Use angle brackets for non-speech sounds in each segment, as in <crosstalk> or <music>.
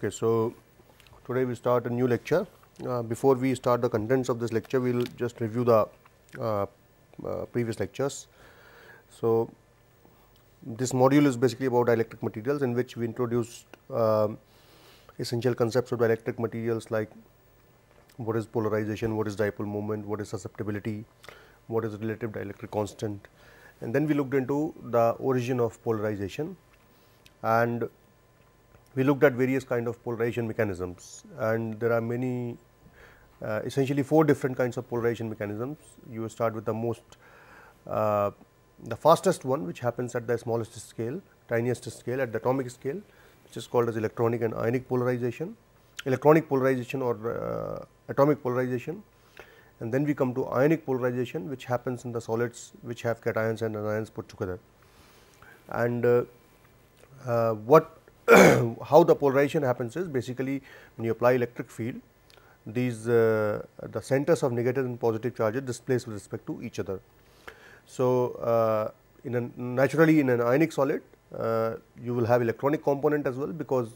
Okay, so today we start a new lecture. Uh, before we start the contents of this lecture, we will just review the uh, uh, previous lectures. So, this module is basically about dielectric materials in which we introduced um, essential concepts of dielectric materials like what is polarization, what is dipole moment, what is susceptibility, what is relative dielectric constant. And then we looked into the origin of polarization and we looked at various kind of polarization mechanisms and there are many uh, essentially four different kinds of polarization mechanisms. You start with the most uh, the fastest one which happens at the smallest scale, tiniest scale at the atomic scale which is called as electronic and ionic polarization, electronic polarization or uh, atomic polarization and then we come to ionic polarization which happens in the solids which have cations and anions put together. And uh, uh, what <clears throat> how the polarization happens is basically when you apply electric field these uh, the centers of negative and positive charges displace with respect to each other. So, uh, in a naturally in an ionic solid uh, you will have electronic component as well because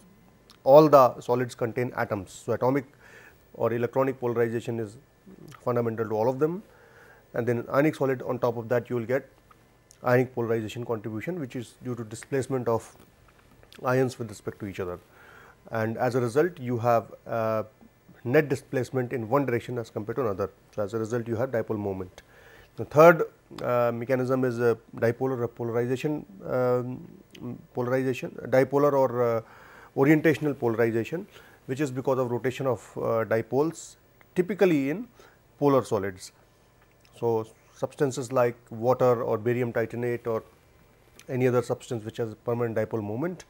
all the solids contain atoms. So, atomic or electronic polarization is fundamental to all of them and then ionic solid on top of that you will get ionic polarization contribution which is due to displacement of ions with respect to each other. And as a result, you have uh, net displacement in one direction as compared to another. So, as a result, you have dipole moment. The third uh, mechanism is a uh, dipolar or polarization, um, polarization, dipolar or uh, orientational polarization, which is because of rotation of uh, dipoles typically in polar solids. So, substances like water or barium titanate or any other substance which has permanent dipole moment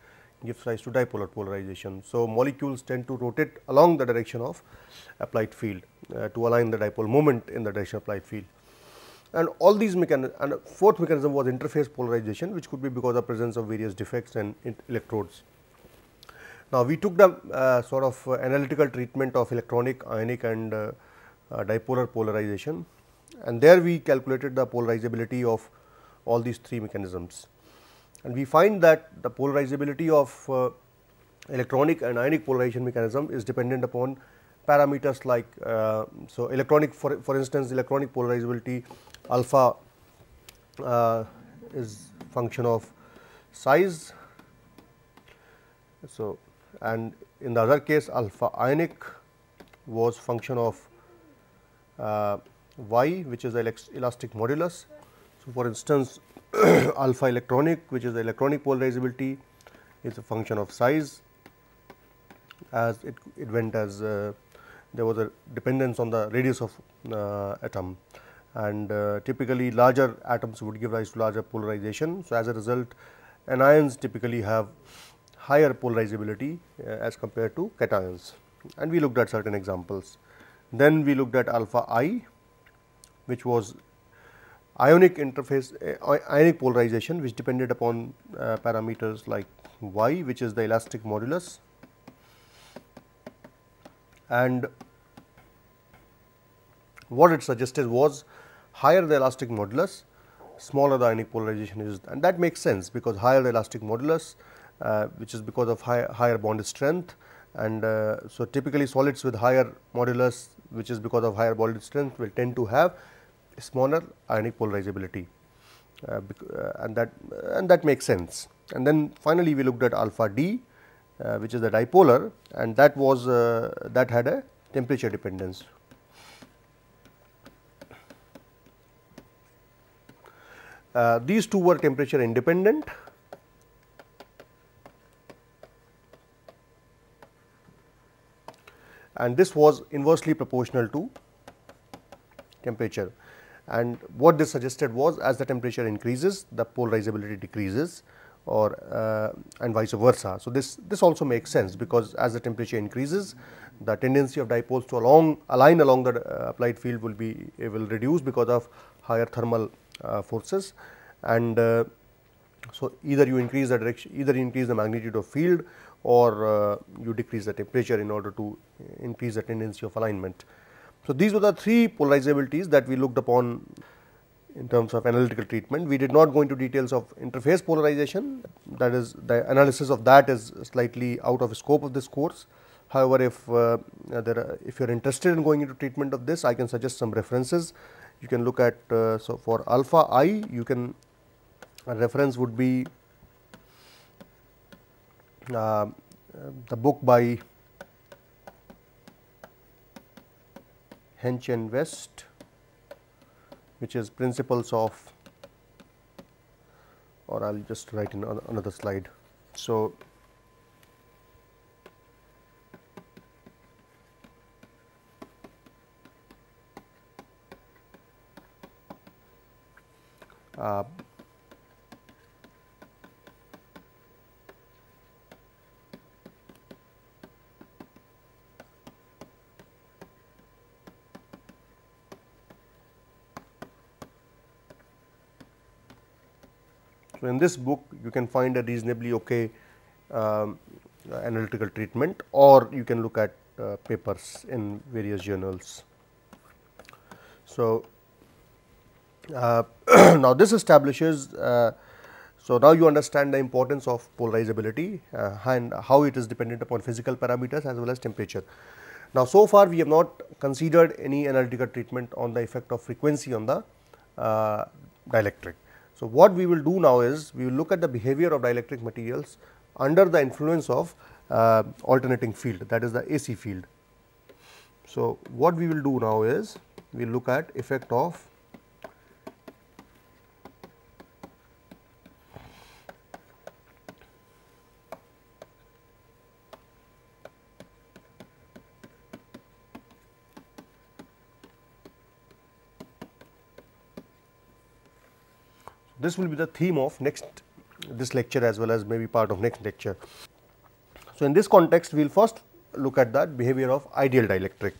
gives rise to dipolar polarization. So, molecules tend to rotate along the direction of applied field uh, to align the dipole moment in the direction of applied field. And all these mechanisms and fourth mechanism was interface polarization which could be because of presence of various defects and electrodes. Now, we took the uh, sort of uh, analytical treatment of electronic, ionic and uh, uh, dipolar polarization and there we calculated the polarizability of all these three mechanisms. And we find that the polarizability of uh, electronic and ionic polarization mechanism is dependent upon parameters like uh, so electronic for for instance electronic polarizability alpha uh, is function of size so and in the other case alpha ionic was function of uh, y which is elastic modulus so for instance <clears throat> alpha electronic which is the electronic polarizability is a function of size as it, it went as uh, there was a dependence on the radius of uh, atom and uh, typically larger atoms would give rise to larger polarization. So, as a result anions typically have higher polarizability uh, as compared to cations and we looked at certain examples. Then we looked at alpha i which was ionic interface ionic polarization which depended upon uh, parameters like y which is the elastic modulus and what it suggested was higher the elastic modulus smaller the ionic polarization is and that makes sense because higher the elastic modulus uh, which is because of high, higher bond strength and uh, so typically solids with higher modulus which is because of higher bond strength will tend to have smaller ionic polarizability uh, uh and that uh, and that makes sense. And then finally, we looked at alpha D uh, which is the dipolar and that was uh, that had a temperature dependence. Uh, these two were temperature independent and this was inversely proportional to temperature and what they suggested was as the temperature increases the polarizability decreases or uh, and vice versa. So, this this also makes sense because as the temperature increases the tendency of dipoles to along align along the uh, applied field will be will reduce because of higher thermal uh, forces and uh, so either you increase the direction either increase the magnitude of field or uh, you decrease the temperature in order to uh, increase the tendency of alignment. So, these were the three polarizabilities that we looked upon in terms of analytical treatment. We did not go into details of interface polarization that is the analysis of that is slightly out of scope of this course. However, if uh, there are, if you are interested in going into treatment of this, I can suggest some references. You can look at uh, so for alpha i, you can a reference would be uh, the book by Hench and West which is principles of or I will just write in another slide. So, uh, this book you can find a reasonably okay um, analytical treatment or you can look at uh, papers in various journals. So, uh, <clears throat> now this establishes uh, so now you understand the importance of polarizability uh, and how it is dependent upon physical parameters as well as temperature. Now, so far we have not considered any analytical treatment on the effect of frequency on the uh, dielectric. So, what we will do now is we will look at the behavior of dielectric materials under the influence of uh, alternating field that is the AC field. So, what we will do now is we will look at effect of This will be the theme of next this lecture as well as maybe part of next lecture. So, in this context we will first look at that behavior of ideal dielectric.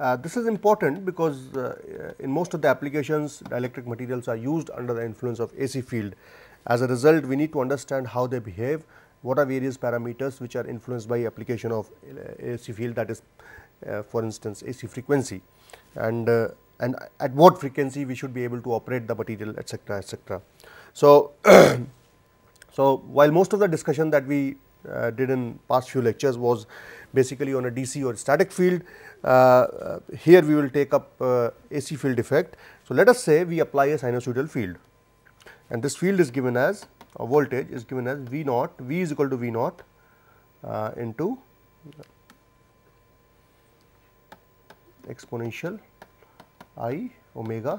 Uh, this is important because uh, uh, in most of the applications dielectric materials are used under the influence of AC field. As a result we need to understand how they behave, what are various parameters which are influenced by application of uh, AC field that is uh, for instance AC frequency and uh, and at what frequency we should be able to operate the material etc etc. So, <clears throat> so while most of the discussion that we uh, did in past few lectures was basically on a DC or static field, uh, uh, here we will take up uh, AC field effect. So, let us say we apply a sinusoidal field and this field is given as or voltage is given as V naught, V is equal to V naught uh, into exponential i omega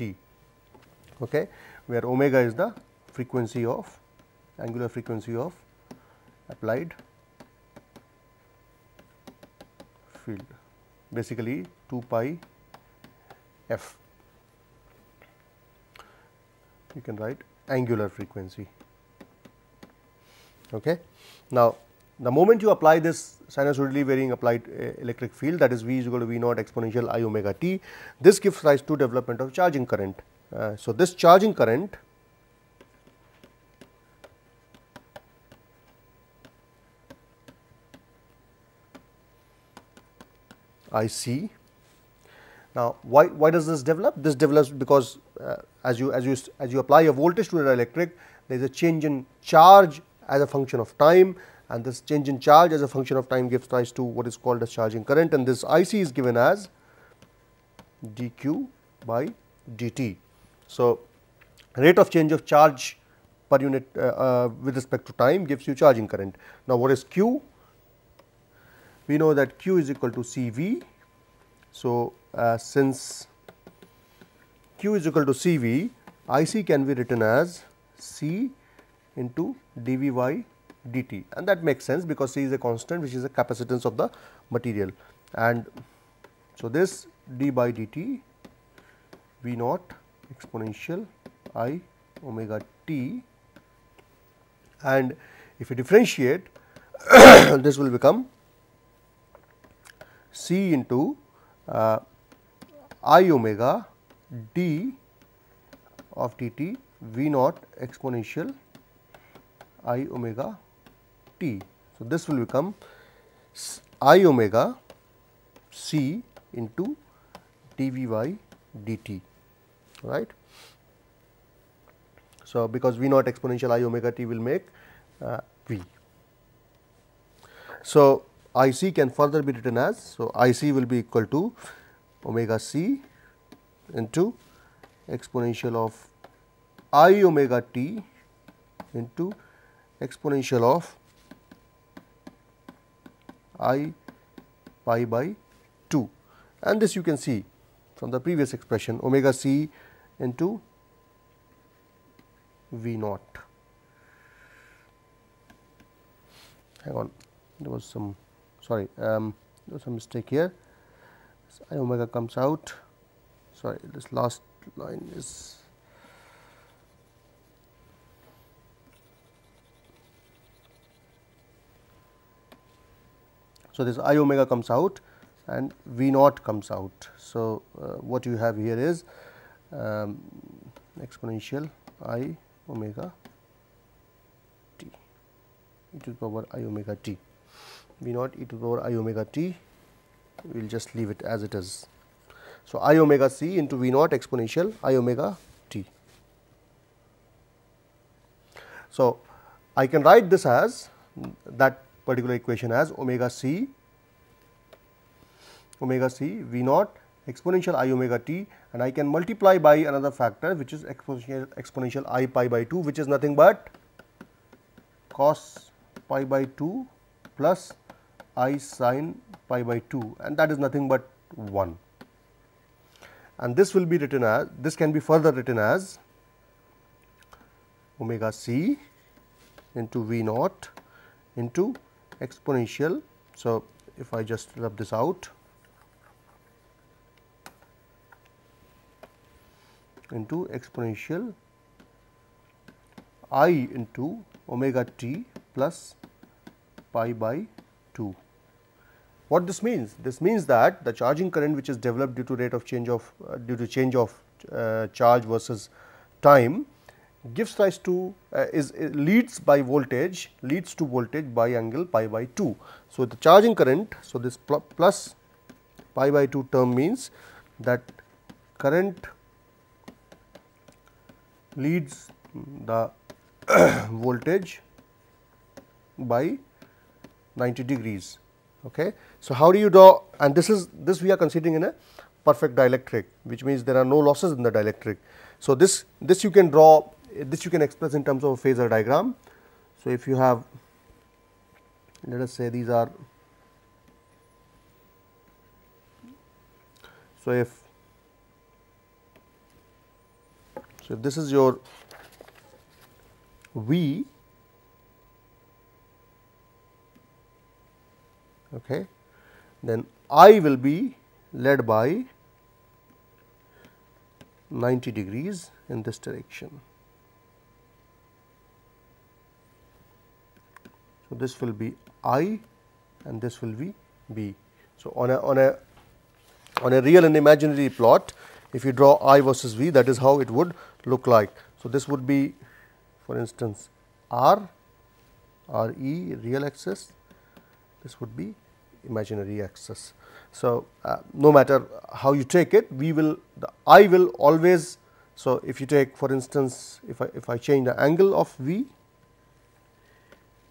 t okay, where omega is the frequency of angular frequency of applied field basically 2 pi f you can write angular frequency okay now the moment you apply this sinusoidally varying applied uh, electric field that is V is equal to V naught exponential i omega t, this gives rise to development of charging current. Uh, so, this charging current I see. Now, why, why does this develop? This develops because uh, as you as you as you apply a voltage to an electric, there is a change in charge as a function of time and this change in charge as a function of time gives rise to what is called as charging current and this IC is given as dq by dt. So, rate of change of charge per unit uh, uh, with respect to time gives you charging current. Now, what is Q? We know that Q is equal to CV. So, uh, since Q is equal to CV, IC can be written as C into dV by dt and that makes sense because C is a constant which is a capacitance of the material and so this d by dt V naught exponential i omega t and if you differentiate <coughs> this will become C into uh, i omega d of dt V naught exponential i omega t. So, this will become i omega c into dv by dt right. So, because v naught exponential i omega t will make uh, v. So, I c can further be written as, so I c will be equal to omega c into exponential of i omega t into exponential of i pi by 2 and this you can see from the previous expression omega c into v naught. Hang on, there was some sorry, um, there was some mistake here. So, i omega comes out. Sorry, this last line is So, this I omega comes out and V naught comes out. So, uh, what you have here is um, exponential I omega t e to the power I omega t V naught e to the power I omega t we will just leave it as it is. So, I omega c into V naught exponential I omega t. So, I can write this as that particular equation as omega c omega c v naught exponential i omega t and I can multiply by another factor which is exponential, exponential i pi by 2 which is nothing but cos pi by 2 plus i sin pi by 2 and that is nothing but 1. And this will be written as this can be further written as omega c into v naught into exponential. So, if I just rub this out into exponential i into omega t plus pi by 2. What this means? This means that the charging current which is developed due to rate of change of uh, due to change of uh, charge versus time gives rise to uh, is uh, leads by voltage leads to voltage by angle pi by 2. So, the charging current so this pl plus pi by 2 term means that current leads the <coughs> voltage by 90 degrees. Okay. So, how do you draw and this is this we are considering in a perfect dielectric which means there are no losses in the dielectric. So, this this you can draw this you can express in terms of a phasor diagram. So, if you have let us say these are so if so if this is your V okay then I will be led by 90 degrees in this direction. So, this will be I and this will be B. So, on a, on a, on a real and imaginary plot, if you draw I versus V that is how it would look like. So, this would be for instance R, R E real axis, this would be imaginary axis. So, uh, no matter how you take it, we will the I will always. So, if you take for instance, if I, if I change the angle of V,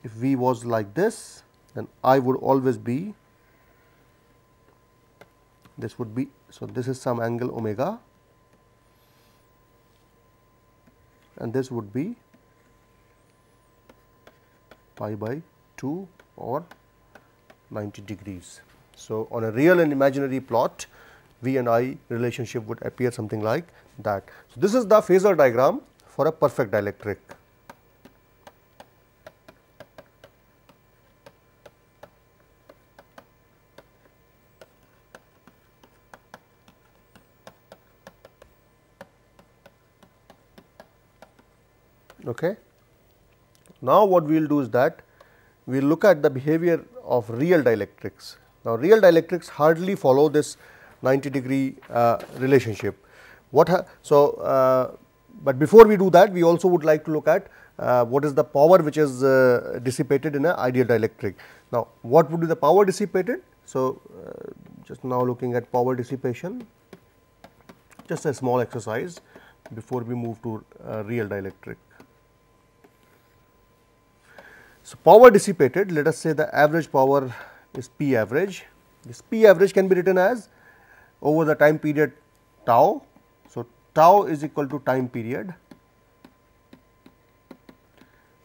if V was like this then I would always be this would be so this is some angle omega and this would be pi by 2 or 90 degrees. So, on a real and imaginary plot V and I relationship would appear something like that. So, this is the phasor diagram for a perfect dielectric. Now, what we will do is that we look at the behavior of real dielectrics. Now, real dielectrics hardly follow this 90 degree uh, relationship. What so, uh, but before we do that we also would like to look at uh, what is the power which is uh, dissipated in an ideal dielectric. Now, what would be the power dissipated? So, uh, just now looking at power dissipation just a small exercise before we move to uh, real dielectric. So, power dissipated let us say the average power is P average this P average can be written as over the time period tau. So, tau is equal to time period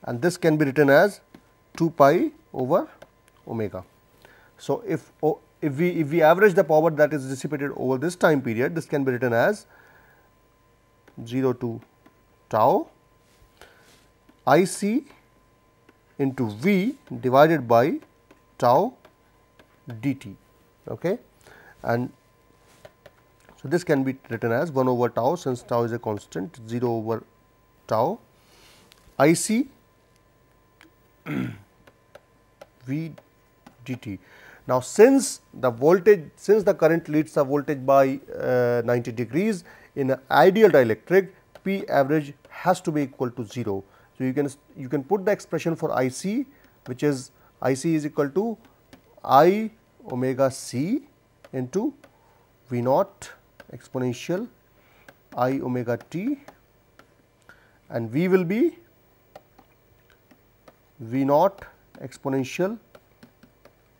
and this can be written as 2 pi over omega. So, if o, if we if we average the power that is dissipated over this time period this can be written as 0 to tau I c into V divided by tau dt. Okay. And so, this can be written as 1 over tau since tau is a constant 0 over tau I c V dt. Now, since the voltage since the current leads the voltage by uh, 90 degrees in an ideal dielectric P average has to be equal to 0. So, you can you can put the expression for I c which is I c is equal to I omega c into V naught exponential I omega t and V will be V naught exponential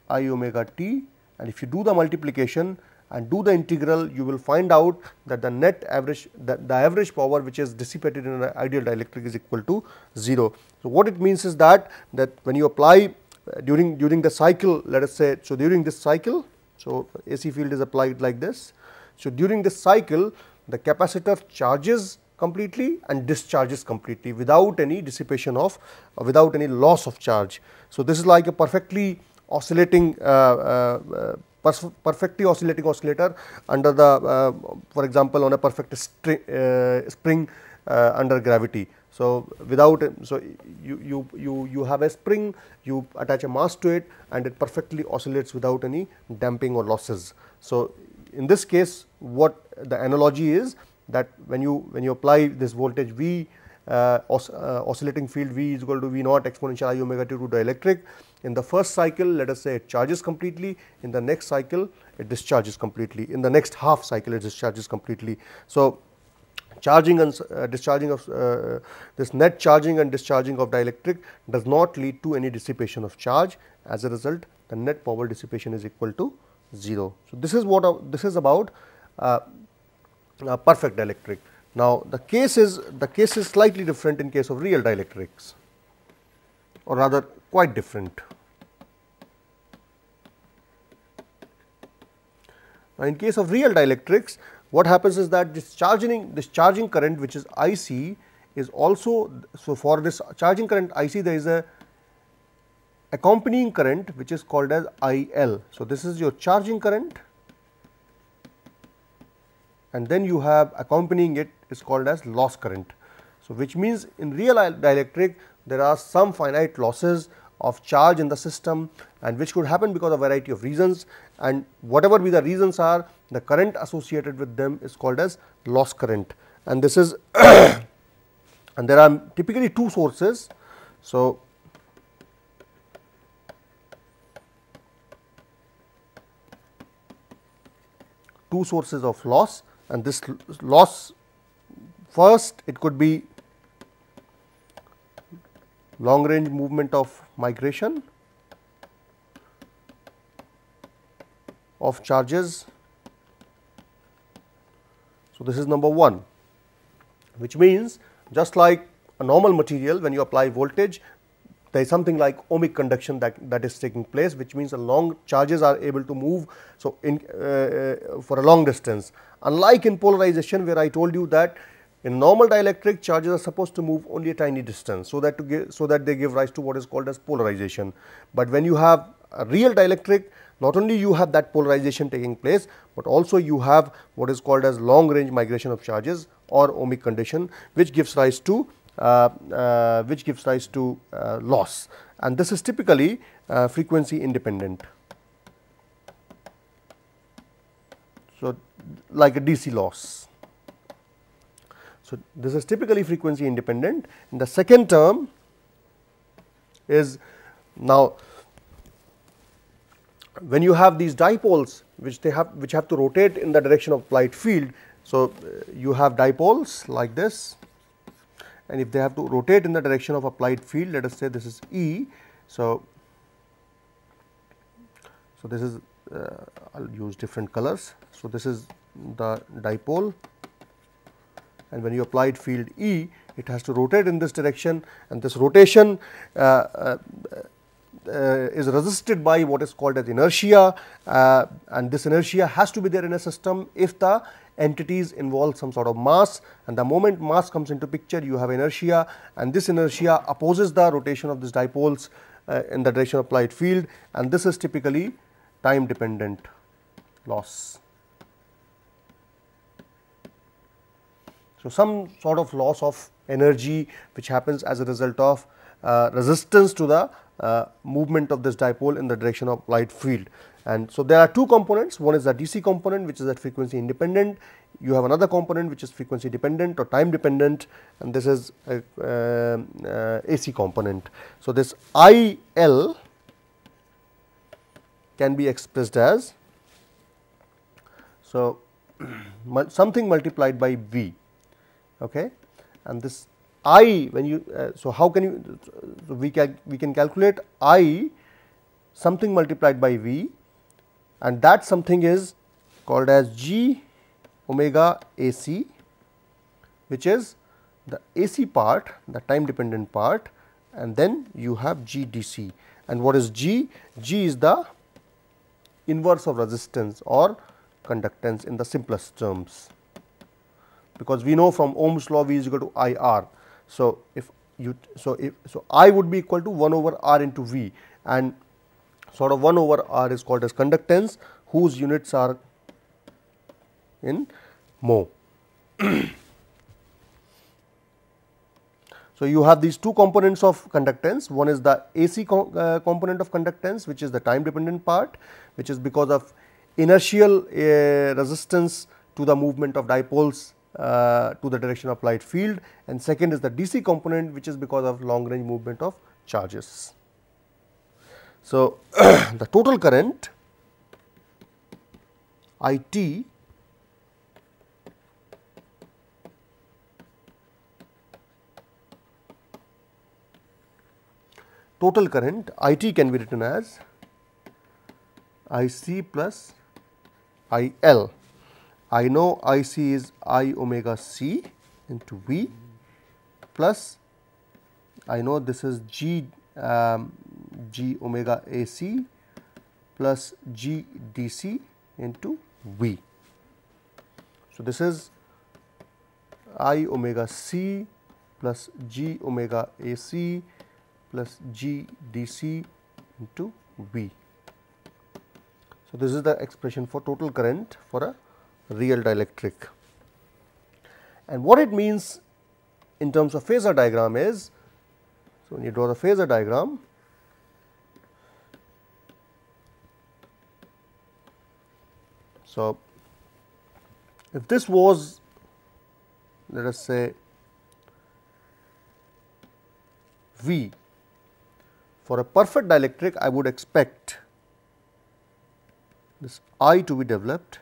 I omega t and if you do the multiplication and do the integral you will find out that the net average that the average power which is dissipated in an ideal dielectric is equal to 0. So, what it means is that that when you apply uh, during during the cycle let us say so during this cycle so AC field is applied like this. So, during this cycle the capacitor charges completely and discharges completely without any dissipation of uh, without any loss of charge. So, this is like a perfectly oscillating uh, uh, uh perfectly oscillating oscillator under the uh, for example on a perfect string, uh, spring uh, under gravity. So, without so you, you you you have a spring you attach a mass to it and it perfectly oscillates without any damping or losses. So, in this case what the analogy is that when you when you apply this voltage V uh, uh, oscillating field V is equal to V naught exponential i omega t to dielectric in the first cycle, let us say it charges completely. In the next cycle, it discharges completely. In the next half cycle, it discharges completely. So, charging and uh, discharging of uh, this net charging and discharging of dielectric does not lead to any dissipation of charge. As a result, the net power dissipation is equal to 0. So, this is what uh, this is about uh, uh, perfect dielectric. Now, the case is the case is slightly different in case of real dielectrics or rather quite different. Now, in case of real dielectrics, what happens is that this charging, this charging current which is IC is also, so for this charging current IC there is a accompanying current which is called as IL. So, this is your charging current and then you have accompanying it is called as loss current. So, which means in real dielectric there are some finite losses of charge in the system and which could happen because of variety of reasons and whatever be the reasons are the current associated with them is called as loss current and this is <coughs> and there are typically two sources. So, two sources of loss and this loss first it could be long range movement of migration of charges. So, this is number 1 which means just like a normal material when you apply voltage there is something like ohmic conduction that, that is taking place which means the long charges are able to move so in, uh, for a long distance. Unlike in polarization where I told you that in normal dielectric charges are supposed to move only a tiny distance so that to give so that they give rise to what is called as polarization. But when you have a real dielectric not only you have that polarization taking place, but also you have what is called as long range migration of charges or ohmic condition which gives rise to uh, uh, which gives rise to uh, loss and this is typically uh, frequency independent. So, like a DC loss. So, this is typically frequency independent and the second term is now when you have these dipoles which they have which have to rotate in the direction of applied field. So, uh, you have dipoles like this and if they have to rotate in the direction of applied field let us say this is E. So, so this is uh, I will use different colors. So, this is the dipole and when you applied field E it has to rotate in this direction and this rotation uh, uh, uh, is resisted by what is called as inertia uh, and this inertia has to be there in a system if the entities involve some sort of mass and the moment mass comes into picture you have inertia and this inertia opposes the rotation of these dipoles uh, in the direction of applied field and this is typically time dependent loss. So, some sort of loss of energy which happens as a result of uh, resistance to the uh, movement of this dipole in the direction of light field. And so, there are two components one is the DC component which is at frequency independent, you have another component which is frequency dependent or time dependent and this is a, uh, uh, AC component. So, this IL can be expressed as so <clears throat> something multiplied by V okay and this I when you uh, so how can you so we can we can calculate I something multiplied by V and that something is called as G omega AC which is the AC part the time dependent part and then you have G DC and what is G? G is the inverse of resistance or conductance in the simplest terms because we know from Ohm's law V is equal to I R. So, if you so if so I would be equal to 1 over R into V and sort of 1 over R is called as conductance whose units are in mo. <clears throat> so, you have these two components of conductance one is the AC co uh, component of conductance which is the time dependent part which is because of inertial uh, resistance to the movement of dipoles uh, to the direction of light field and second is the DC component which is because of long range movement of charges. So, <clears throat> the total current I t total current I t can be written as I c plus I l I know I c is i omega c into v plus I know this is g um, g omega a c plus g d c into v. So, this is i omega c plus g omega a c plus g d c into v. So, this is the expression for total current for a real dielectric. And what it means in terms of phasor diagram is, so when you draw the phasor diagram, so if this was let us say V for a perfect dielectric I would expect this I to be developed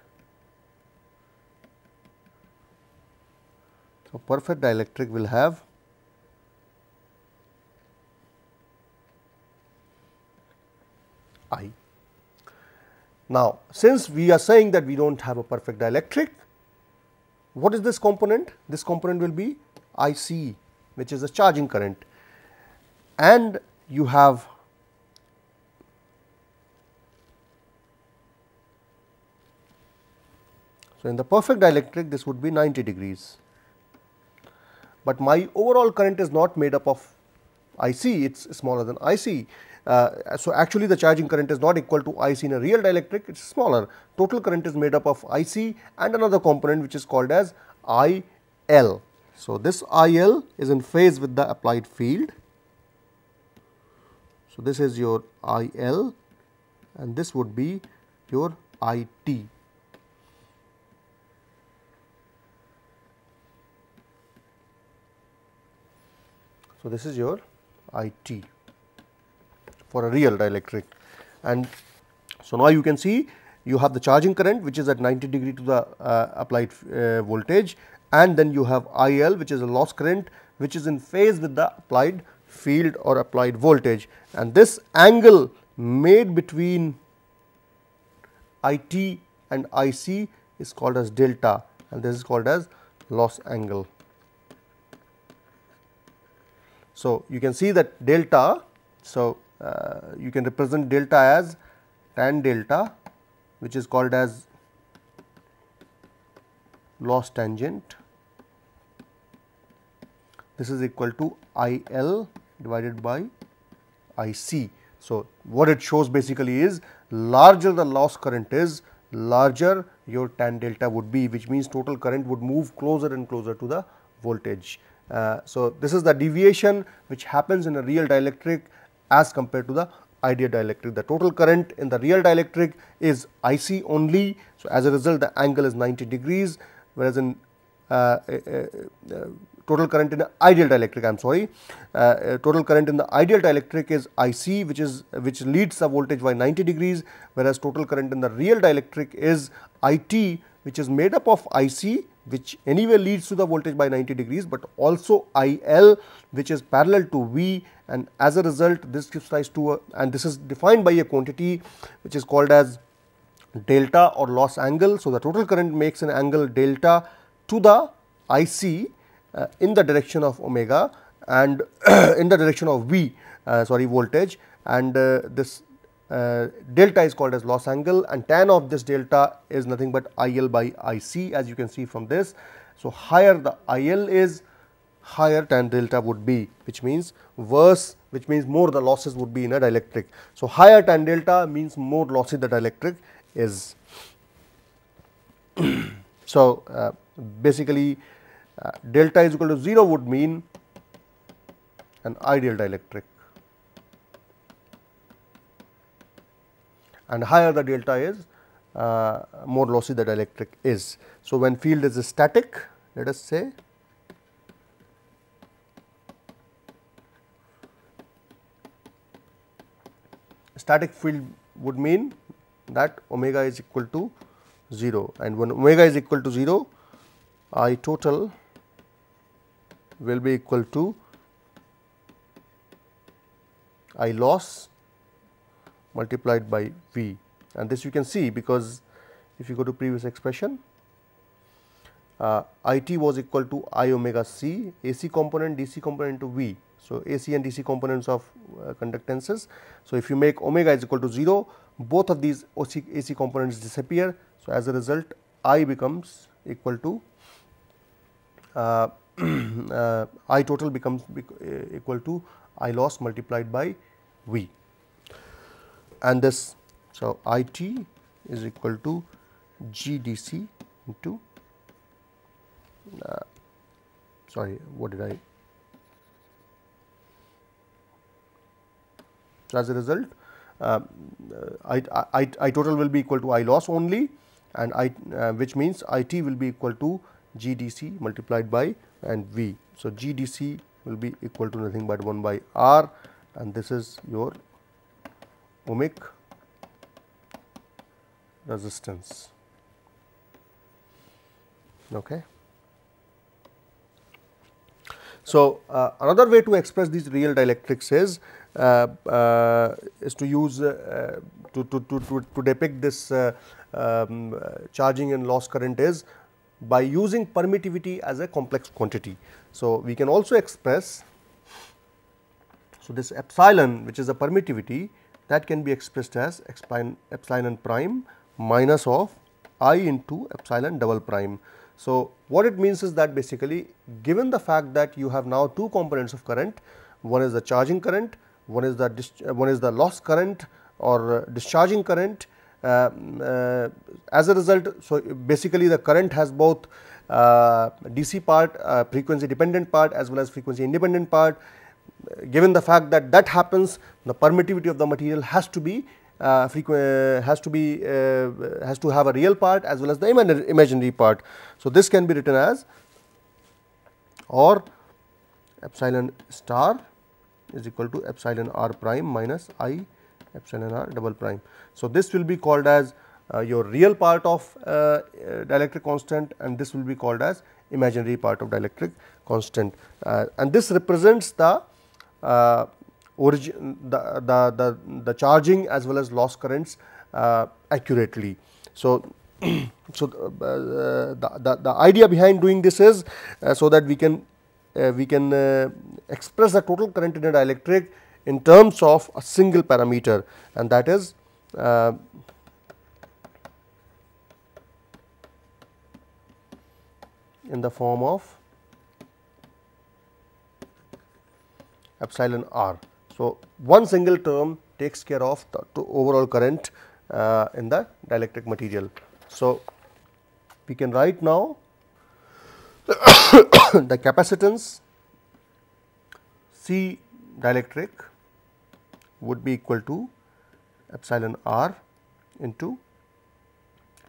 So, perfect dielectric will have I. Now, since we are saying that we do not have a perfect dielectric, what is this component? This component will be I c which is the charging current and you have So, in the perfect dielectric this would be 90 degrees but my overall current is not made up of IC, it is smaller than IC. Uh, so, actually the charging current is not equal to IC in a real dielectric, it is smaller. Total current is made up of IC and another component which is called as IL. So, this IL is in phase with the applied field. So, this is your IL and this would be your IT. So, this is your IT for a real dielectric and so now you can see you have the charging current which is at 90 degree to the uh, applied uh, voltage and then you have IL which is a loss current which is in phase with the applied field or applied voltage and this angle made between IT and IC is called as delta and this is called as loss angle. So, you can see that delta, so uh, you can represent delta as tan delta which is called as loss tangent. This is equal to I L divided by I C. So, what it shows basically is larger the loss current is, larger your tan delta would be which means total current would move closer and closer to the voltage. Uh, so, this is the deviation which happens in a real dielectric as compared to the ideal dielectric. The total current in the real dielectric is IC only. So, as a result the angle is 90 degrees whereas in uh, uh, uh, uh total current in the ideal dielectric I am sorry uh, total current in the ideal dielectric is IC which is which leads the voltage by 90 degrees whereas total current in the real dielectric is IT which is made up of IC which anyway leads to the voltage by 90 degrees, but also IL which is parallel to V and as a result this gives rise to a, and this is defined by a quantity which is called as delta or loss angle. So, the total current makes an angle delta to the IC uh, in the direction of omega and <clears throat> in the direction of V uh, sorry voltage and uh, this uh, delta is called as loss angle and tan of this delta is nothing but IL by IC as you can see from this. So, higher the IL is higher tan delta would be which means worse which means more the losses would be in a dielectric. So, higher tan delta means more in the dielectric is. <coughs> so, uh, basically uh, delta is equal to 0 would mean an ideal dielectric. and higher the delta is uh, more lossy the dielectric is. So, when field is static let us say static field would mean that omega is equal to 0 and when omega is equal to 0 I total will be equal to I loss multiplied by V and this you can see because if you go to previous expression uh, I t was equal to I omega c AC component DC component to V. So, AC and DC components of uh, conductances. So, if you make omega is equal to 0 both of these OC, AC components disappear. So, as a result I becomes equal to uh, <clears throat> uh I total becomes uh, equal to I loss multiplied by V and this. So, I t is equal to g d c into uh, sorry what did I so as a result um, uh, I, I, I total will be equal to I loss only and I uh, which means I t will be equal to g d c multiplied by and V. So, g d c will be equal to nothing but 1 by R and this is your ohmic resistance. Okay. So, uh, another way to express these real dielectrics is uh, uh, is to use uh, to, to, to, to, depict this uh, um, charging and loss current is by using permittivity as a complex quantity. So, we can also express so this epsilon which is a permittivity that can be expressed as epsilon, epsilon prime minus of i into epsilon double prime. So, what it means is that basically given the fact that you have now two components of current, one is the charging current, one is the uh, one is the loss current or discharging current. Uh, uh, as a result, so basically the current has both uh, DC part, uh, frequency dependent part as well as frequency independent part given the fact that that happens the permittivity of the material has to be uh, uh has to be uh, has to have a real part as well as the Im imaginary part. So, this can be written as or epsilon star is equal to epsilon r prime minus i epsilon r double prime. So, this will be called as uh, your real part of uh, uh, dielectric constant and this will be called as imaginary part of dielectric constant and this represents the uh, origin the, the, the, the charging as well as loss currents uh, accurately. So, <clears throat> so uh, the, the, the idea behind doing this is uh, so that we can uh, we can express the total current in a dielectric in terms of a single parameter and that is in the form of epsilon r. So, one single term takes care of the overall current uh, in the dielectric material. So, we can write now <coughs> the capacitance C dielectric would be equal to epsilon r into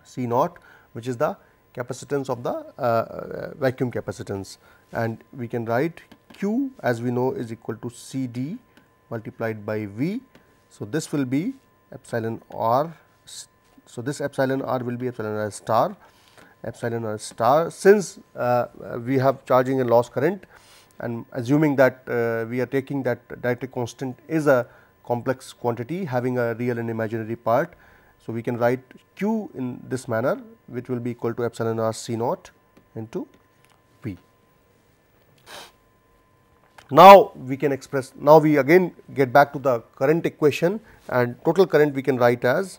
C naught which is the capacitance of the uh, uh vacuum capacitance and we can write Q as we know is equal to C D multiplied by V. So, this will be epsilon r. So, this epsilon r will be epsilon r star epsilon r star since uh, we have charging and loss current and assuming that uh, we are taking that dielectric constant is a complex quantity having a real and imaginary part. So, we can write q in this manner which will be equal to epsilon r c naught into Now we can express, now we again get back to the current equation and total current we can write as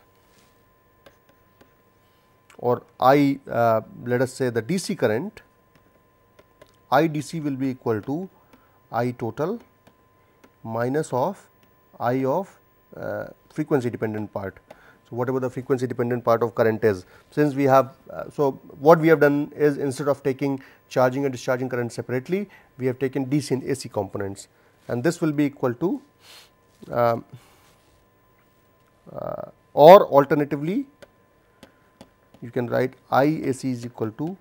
or I uh, let us say the DC current I DC will be equal to I total minus of I of uh, frequency dependent part whatever the frequency dependent part of current is. Since we have, uh, so what we have done is instead of taking charging and discharging current separately, we have taken DC and AC components and this will be equal to um, uh, or alternatively you can write IAC is equal to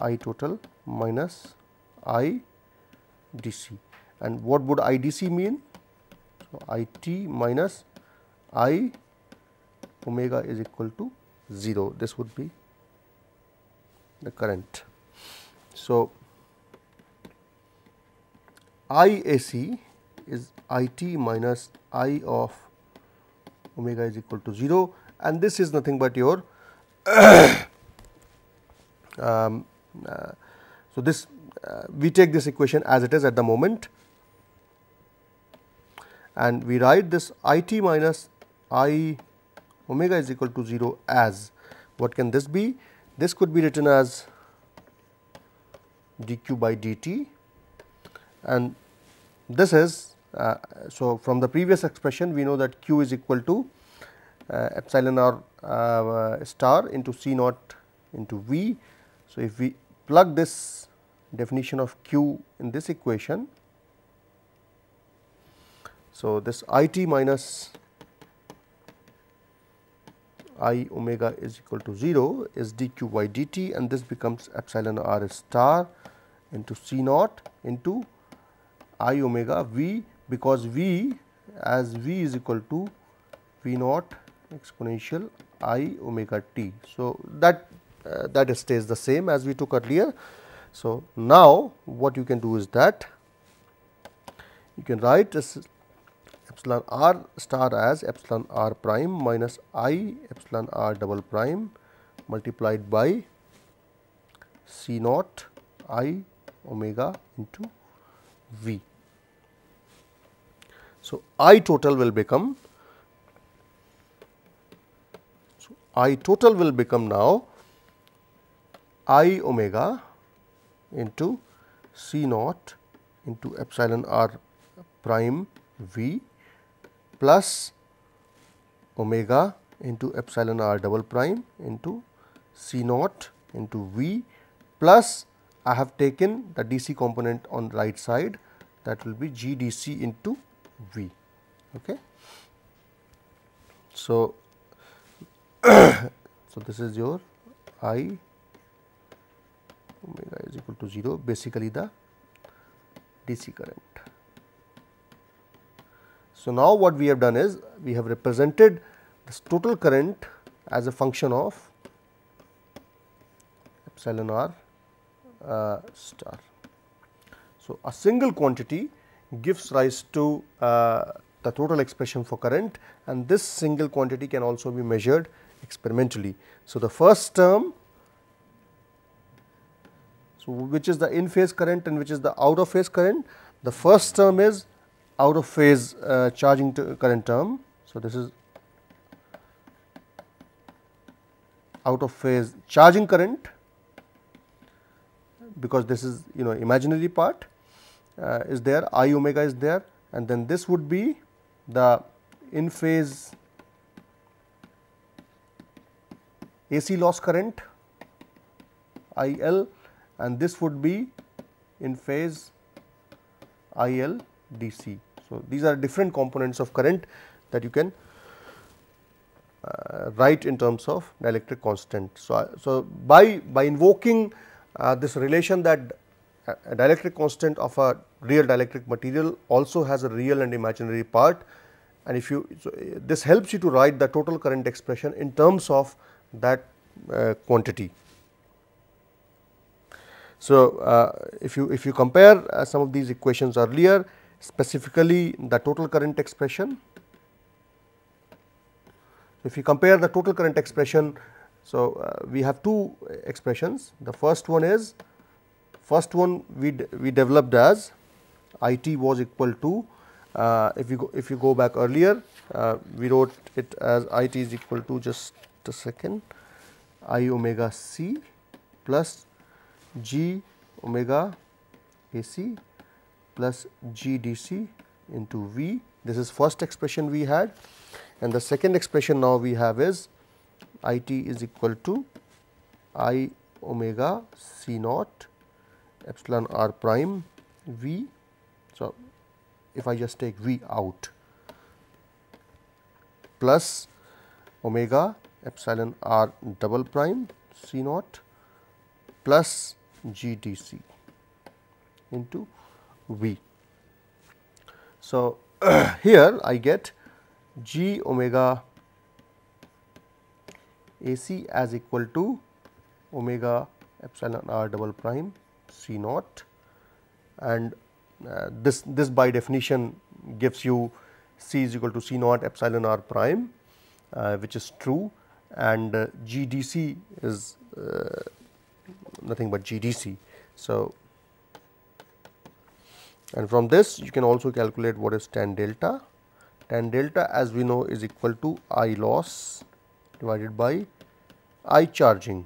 I total minus I DC and what would IDC mean? So, IT minus I omega is equal to 0 this would be the current. So, IAC is IT minus I of omega is equal to 0 and this is nothing but your <coughs> um, uh, so this uh, we take this equation as it is at the moment and we write this IT minus I omega is equal to 0 as what can this be? This could be written as dq by dt and this is uh, so from the previous expression we know that q is equal to uh, epsilon r uh, star into c naught into v. So, if we plug this definition of q in this equation. So, this i t minus i omega is equal to 0 is dq by dt and this becomes epsilon r star into c naught into i omega v because v as v is equal to v naught exponential i omega t. So, that uh, that stays the same as we took earlier. So, now what you can do is that you can write is epsilon r star as epsilon r prime minus i epsilon r double prime multiplied by c naught i omega into v. So, i total will become so i total will become now i omega into c naught into epsilon r prime v plus omega into epsilon r double prime into C naught into V plus I have taken the DC component on right side that will be G DC into V. Okay. So, <coughs> so this is your I omega is equal to 0 basically the DC current. So, now what we have done is we have represented this total current as a function of epsilon r uh, star. So, a single quantity gives rise to uh, the total expression for current and this single quantity can also be measured experimentally. So, the first term so which is the in phase current and which is the out of phase current the first term is out of phase uh, charging current term. So, this is out of phase charging current because this is you know imaginary part uh, is there i omega is there and then this would be the in phase AC loss current IL and this would be in phase IL DC. So, these are different components of current that you can uh, write in terms of dielectric constant. So, so by, by invoking uh, this relation that a dielectric constant of a real dielectric material also has a real and imaginary part and if you so uh, this helps you to write the total current expression in terms of that uh, quantity. So, uh, if you if you compare uh, some of these equations earlier specifically the total current expression. If you compare the total current expression, so uh, we have two expressions. The first one is first one we we developed as I t was equal to uh, if you go, if you go back earlier uh, we wrote it as I t is equal to just a second I omega c plus g omega a c plus g d c into V. This is first expression we had and the second expression now we have is I t is equal to I omega C naught epsilon r prime V. So, if I just take V out plus omega epsilon r double prime C naught plus G D C into V. So, <clears throat> here I get G omega AC as equal to omega epsilon r double prime C naught and uh, this, this by definition gives you C is equal to C naught epsilon r prime uh, which is true and uh, GDC is uh, nothing but GDC. So, and from this you can also calculate what is tan delta tan delta as we know is equal to I loss divided by I charging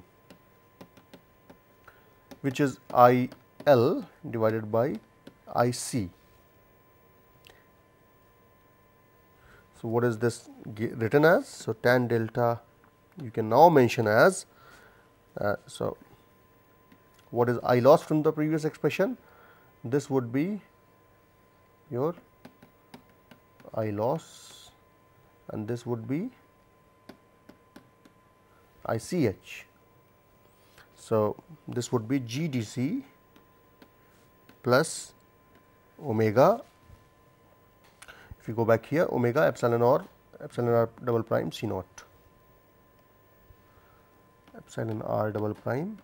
which is IL divided by IC. So, what is this written as? So, tan delta you can now mention as. Uh, so, what is I loss from the previous expression? This would be your I loss and this would be ICH. So, this would be GDC plus omega if you go back here omega epsilon r epsilon r double prime C naught epsilon r double prime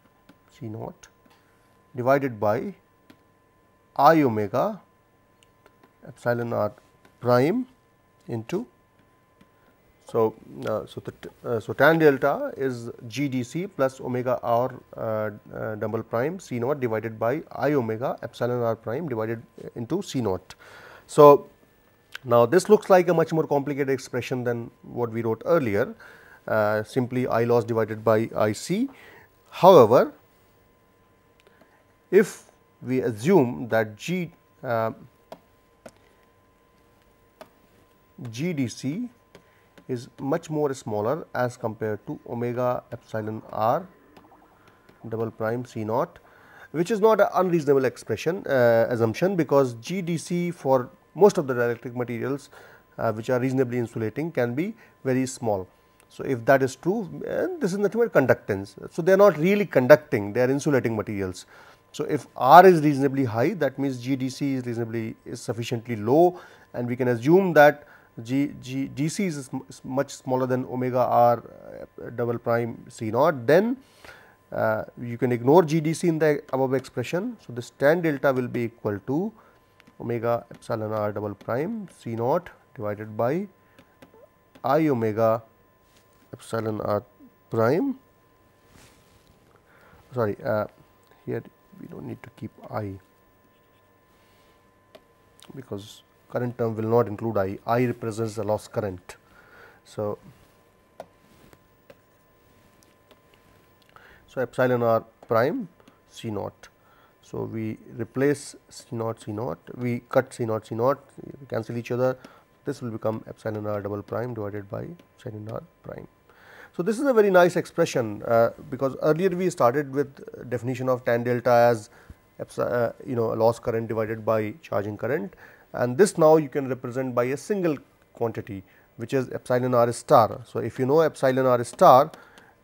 C naught divided by i omega epsilon r prime into so uh, so the uh, so tan delta is GDC plus omega r uh, uh, double prime C naught divided by i omega epsilon r prime divided into C naught. So now this looks like a much more complicated expression than what we wrote earlier. Uh, simply I loss divided by I c. However, if we assume that G uh, GDC is much more smaller as compared to omega epsilon r double prime C naught which is not an unreasonable expression uh, assumption because GDC for most of the dielectric materials uh, which are reasonably insulating can be very small. So, if that is true this is nothing but conductance. So, they are not really conducting they are insulating materials. So, if R is reasonably high that means GDC is reasonably is sufficiently low and we can assume that G, G, GC is, is much smaller than omega r uh, double prime C naught, then uh, you can ignore GDC in the above expression. So, this tan delta will be equal to omega epsilon r double prime C naught divided by i omega epsilon r prime sorry uh, here we do not need to keep i because current term will not include I, I represents the loss current. So, so epsilon r prime C naught. So, we replace C naught C naught, we cut C naught C naught, cancel each other, this will become epsilon r double prime divided by epsilon r prime. So, this is a very nice expression uh, because earlier we started with definition of tan delta as uh, you know loss current divided by charging current and this now you can represent by a single quantity which is epsilon r star. So, if you know epsilon r star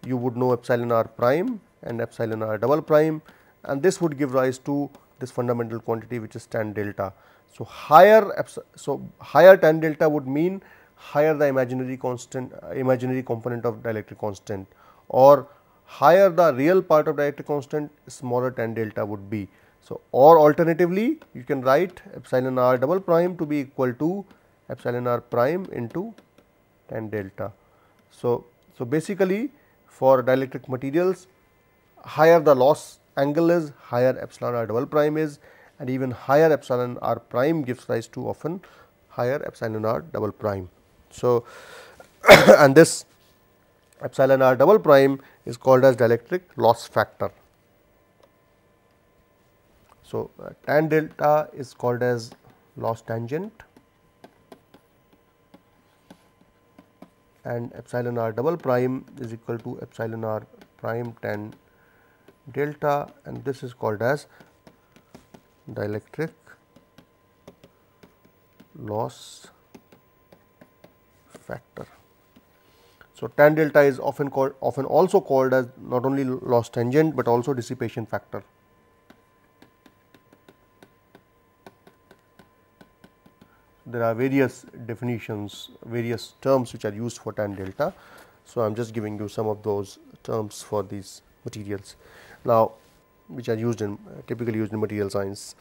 you would know epsilon r prime and epsilon r double prime and this would give rise to this fundamental quantity which is tan delta. So, higher so higher tan delta would mean higher the imaginary constant uh, imaginary component of dielectric constant or higher the real part of dielectric constant smaller tan delta would be. So, or alternatively you can write epsilon r double prime to be equal to epsilon r prime into tan delta. So, so basically for dielectric materials higher the loss angle is higher epsilon r double prime is and even higher epsilon r prime gives rise to often higher epsilon r double prime. So, <coughs> and this epsilon r double prime is called as dielectric loss factor. So, uh, tan delta is called as loss tangent and epsilon r double prime is equal to epsilon r prime tan delta and this is called as dielectric loss factor. So, tan delta is often called often also called as not only loss tangent, but also dissipation factor. there are various definitions, various terms which are used for tan delta. So, I am just giving you some of those terms for these materials now which are used in typically used in material science.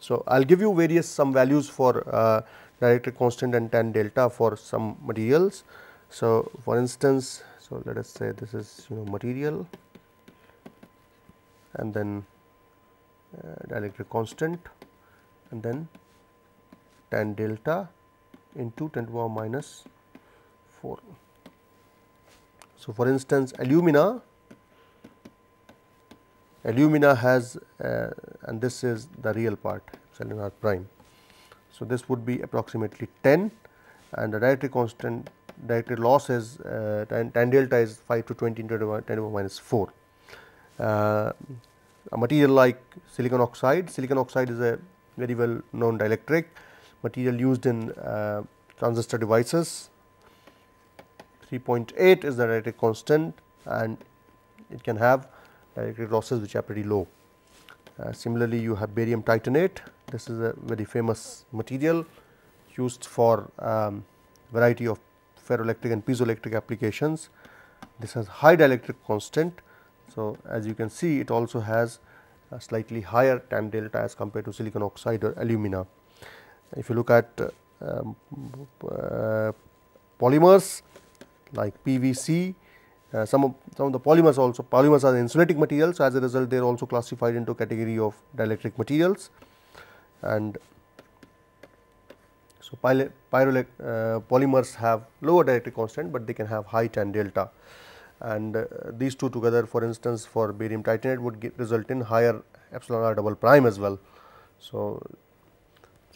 So, I will give you various some values for uh, dielectric constant and tan delta for some materials. So, for instance, so let us say this is you know material and then uh, dielectric constant and then tan delta into 10 to the power minus 4. So, for instance, alumina alumina has uh, and this is the real part epsilon r prime. So, this would be approximately 10 and the dietary constant dietary loss is uh, tan, tan, delta is 5 to 20 into 10 to the power minus 4. Uh, a material like silicon oxide, silicon oxide is a very well known dielectric material used in uh, transistor devices. 3.8 is the dielectric constant and it can have dielectric losses which are pretty low. Uh, similarly, you have barium titanate. This is a very famous material used for um, variety of ferroelectric and piezoelectric applications. This has high dielectric constant. So, as you can see it also has a slightly higher time delta as compared to silicon oxide or alumina. If you look at um, uh, polymers like PVC, uh, some of some of the polymers also polymers are insulating materials. So as a result, they are also classified into category of dielectric materials, and so pyro uh, polymers have lower dielectric constant, but they can have height and delta. And uh, these two together, for instance, for barium titanate would result in higher epsilon r double prime as well. So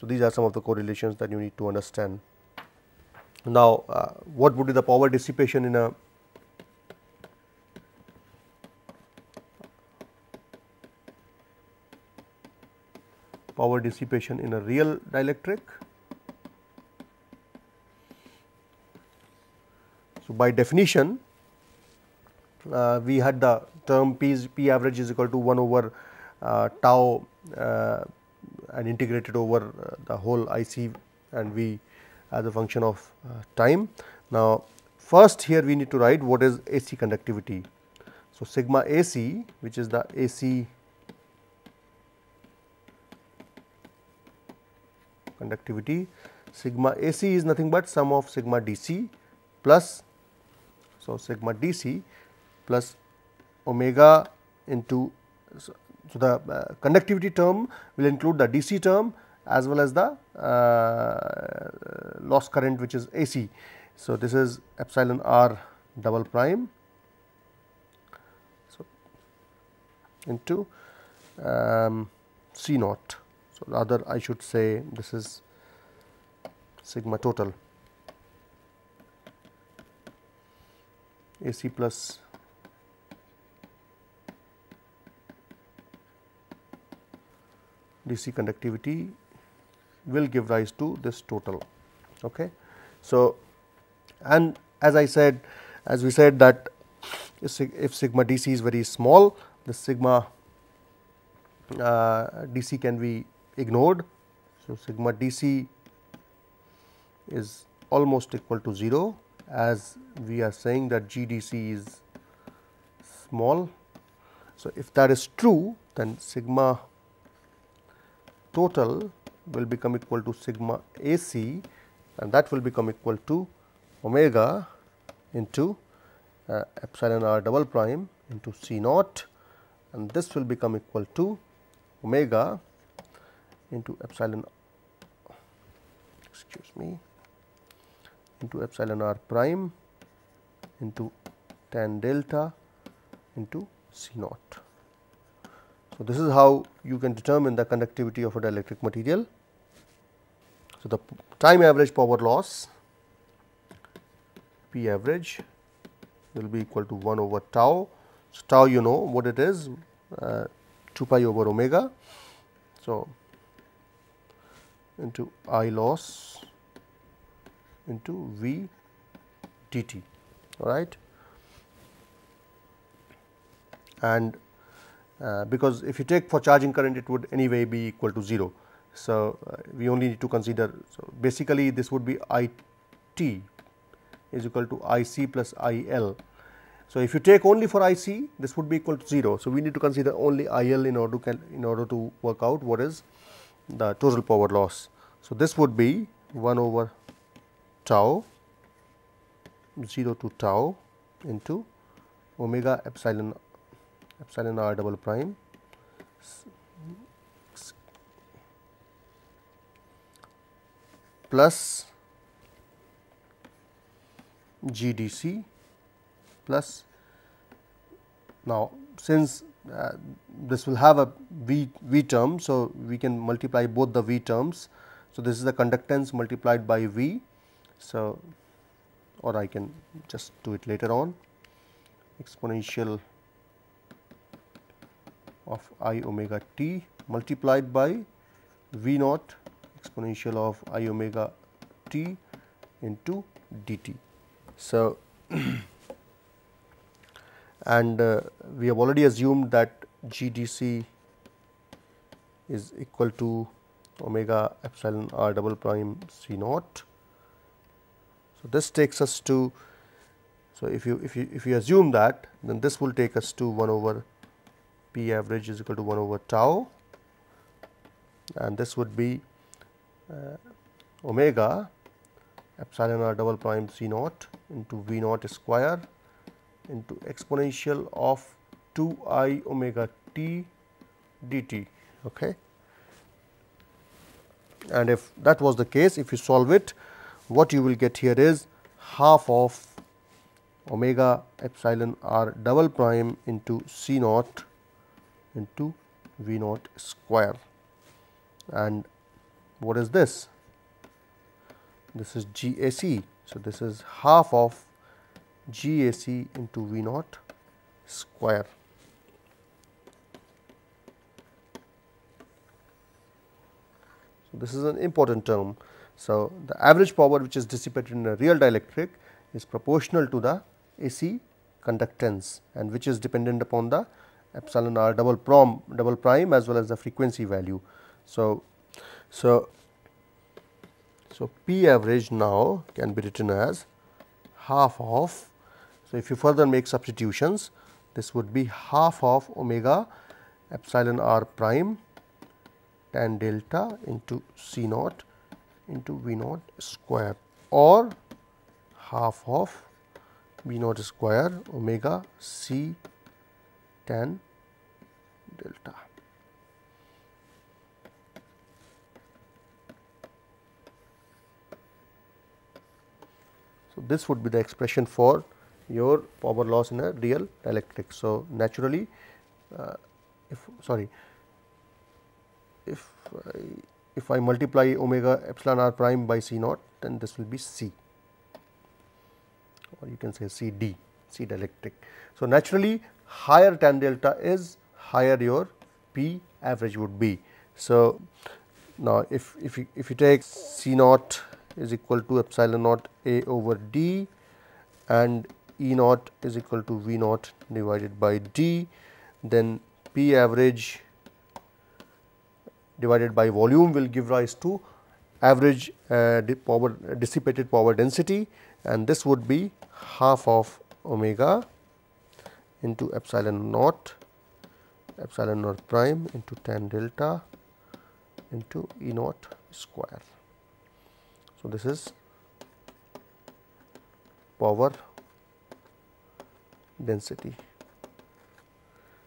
so, these are some of the correlations that you need to understand. Now, uh, what would be the power dissipation in a power dissipation in a real dielectric? So, by definition uh, we had the term P, P average is equal to 1 over uh, tau uh, and integrated over uh, the whole IC and V as a function of uh, time. Now, first here we need to write what is AC conductivity. So, sigma AC which is the AC conductivity sigma AC is nothing but sum of sigma DC plus so sigma DC plus omega into so, the uh, conductivity term will include the DC term as well as the uh, loss current which is AC. So, this is epsilon r double prime so into um, C naught. So, rather I should say this is sigma total AC plus DC conductivity will give rise to this total. Okay. So, and as I said as we said that if sigma DC is very small the sigma uh, DC can be ignored. So, sigma DC is almost equal to 0 as we are saying that GDC is small. So, if that is true then sigma total will become equal to sigma AC and that will become equal to omega into uh, epsilon r double prime into C naught and this will become equal to omega into epsilon excuse me into epsilon r prime into tan delta into C naught. So, this is how you can determine the conductivity of a dielectric material. So, the time average power loss P average will be equal to 1 over tau. So, tau you know what it is uh, 2 pi over omega. So, into I loss into V dt all right and uh, because if you take for charging current it would anyway be equal to 0. So, uh, we only need to consider. So, basically this would be I t is equal to I c plus I l. So, if you take only for I c this would be equal to 0. So, we need to consider only I l in order to in order to work out what is the total power loss. So, this would be 1 over tau 0 to tau into omega epsilon epsilon r double prime plus GDC plus now since uh, this will have a V, V term. So, we can multiply both the V terms. So, this is the conductance multiplied by V. So, or I can just do it later on exponential of i omega t multiplied by v naught exponential of i omega t into dt. So, <clears throat> and uh, we have already assumed that GDC is equal to omega epsilon r double prime C naught. So, this takes us to, so if you, if you, if you assume that, then this will take us to 1 over P average is equal to 1 over tau and this would be uh, omega epsilon r double prime C naught into V naught square into exponential of 2i omega t dt. Okay. And if that was the case, if you solve it, what you will get here is half of omega epsilon r double prime into C naught into V naught square and what is this? This is GAC. So, this is half of GAC into V naught square. So, this is an important term. So, the average power which is dissipated in a real dielectric is proportional to the AC conductance and which is dependent upon the epsilon r double prom double prime as well as the frequency value. So, so, so P average now can be written as half of. So, if you further make substitutions this would be half of omega epsilon r prime tan delta into C naught into V naught square or half of V naught square omega C tan delta. So, this would be the expression for your power loss in a real dielectric. So, naturally uh, if sorry if I, if I multiply omega epsilon r prime by C naught then this will be C or you can say C d C dielectric. So, naturally higher tan delta is higher your P average would be. So, now if, if, you, if you take C naught is equal to epsilon naught A over D and E naught is equal to V naught divided by D then P average divided by volume will give rise to average uh, power dissipated power density and this would be half of omega into epsilon naught epsilon naught prime into tan delta into E naught square. So, this is power density.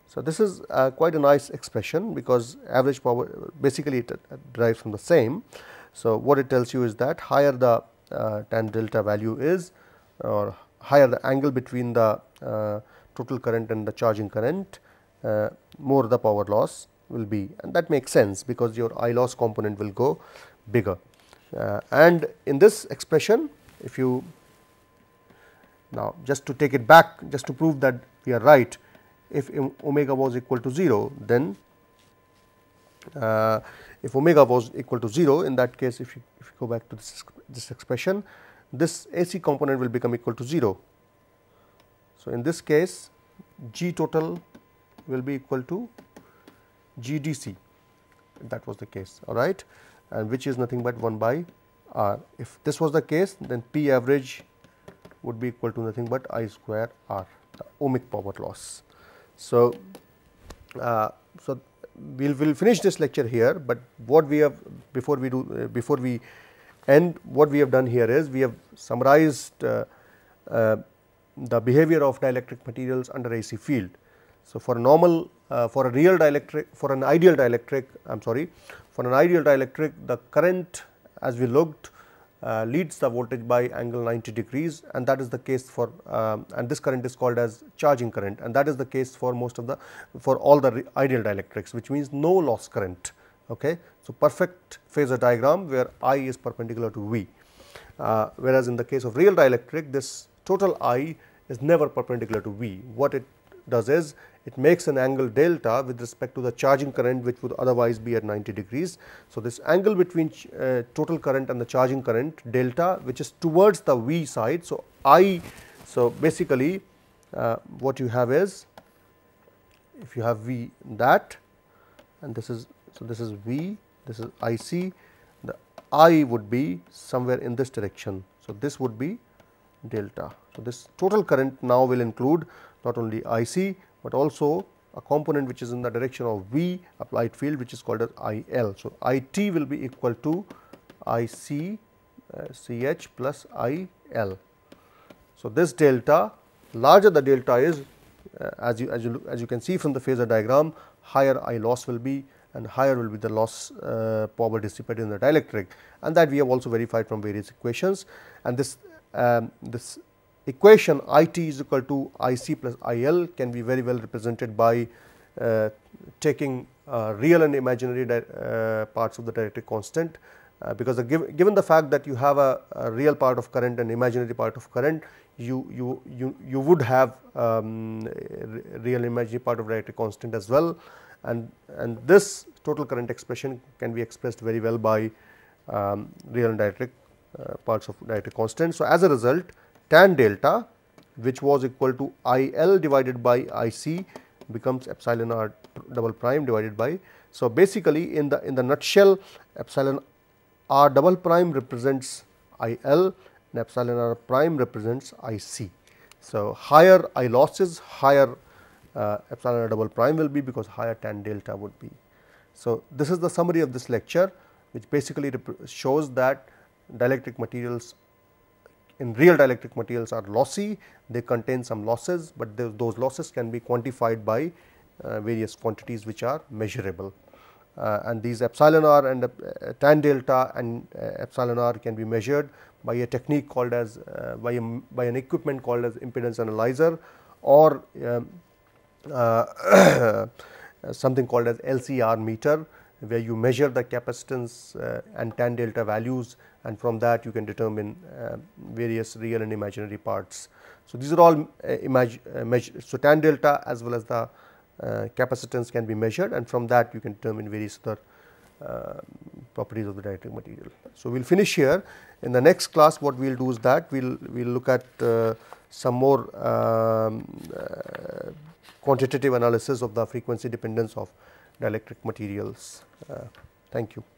So, this is uh, quite a nice expression because average power basically it uh, derives from the same. So, what it tells you is that higher the uh, tan delta value is or higher the angle between the uh, total current and the charging current uh, more the power loss will be and that makes sense because your I loss component will go bigger. Uh, and in this expression if you now just to take it back just to prove that we are right if omega was equal to 0 then uh, if omega was equal to 0 in that case if you, if you go back to this, this expression this AC component will become equal to 0 so, in this case G total will be equal to GDC if that was the case all right and which is nothing but 1 by R. If this was the case then P average would be equal to nothing but I square R the ohmic power loss. So, uh, so we will we'll finish this lecture here, but what we have before we do uh, before we end what we have done here is we have summarized uh, uh the behavior of dielectric materials under AC field. So, for a normal uh, for a real dielectric for an ideal dielectric I am sorry for an ideal dielectric the current as we looked uh, leads the voltage by angle 90 degrees and that is the case for uh, and this current is called as charging current and that is the case for most of the for all the ideal dielectrics which means no loss current. Okay. So, perfect phasor diagram where I is perpendicular to V uh, whereas in the case of real dielectric this total I is never perpendicular to V. What it does is it makes an angle delta with respect to the charging current which would otherwise be at 90 degrees. So, this angle between uh, total current and the charging current delta which is towards the V side. So, I so basically uh, what you have is if you have V that and this is so this is V this is IC the I would be somewhere in this direction. So, this would be delta. So, this total current now will include not only IC, but also a component which is in the direction of V applied field which is called as IL. So, IT will be equal to IC uh, CH plus IL. So, this delta larger the delta is uh, as you as you as you can see from the phasor diagram higher I loss will be and higher will be the loss uh, power dissipated in the dielectric and that we have also verified from various equations and this um, this equation I t is equal to I c plus I l can be very well represented by uh, taking uh, real and imaginary uh, parts of the dielectric constant uh, because the give, given the fact that you have a, a, real part of current and imaginary part of current you you you, you would have um, real imaginary part of dielectric constant as well and and this total current expression can be expressed very well by um, real and dielectric uh, parts of nitric constant. So, as a result tan delta which was equal to I L divided by I C becomes epsilon r double prime divided by. So, basically in the in the nutshell epsilon r double prime represents I L and epsilon r prime represents I C. So, higher I losses higher uh, epsilon r double prime will be because higher tan delta would be. So, this is the summary of this lecture which basically shows that dielectric materials in real dielectric materials are lossy, they contain some losses, but those losses can be quantified by uh, various quantities which are measurable. Uh, and these epsilon r and uh, tan delta and uh, epsilon r can be measured by a technique called as uh, by, a, by an equipment called as impedance analyzer or um, uh, <coughs> something called as LCR meter where you measure the capacitance and tan delta values and from that you can determine uh, various real and imaginary parts. So, these are all uh, imagine uh, so tan delta as well as the uh, capacitance can be measured and from that you can determine various other uh, properties of the dielectric material. So, we will finish here. In the next class what we will do is that we will we'll look at uh, some more um, uh, quantitative analysis of the frequency dependence of dielectric materials. thank you.